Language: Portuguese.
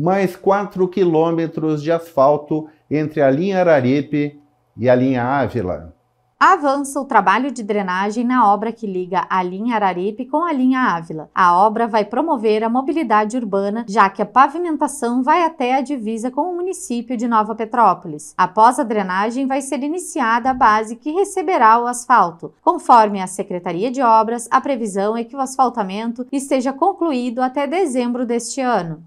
mais 4 quilômetros de asfalto entre a linha Araripe e a linha Ávila. Avança o trabalho de drenagem na obra que liga a linha Araripe com a linha Ávila. A obra vai promover a mobilidade urbana, já que a pavimentação vai até a divisa com o município de Nova Petrópolis. Após a drenagem, vai ser iniciada a base que receberá o asfalto. Conforme a Secretaria de Obras, a previsão é que o asfaltamento esteja concluído até dezembro deste ano.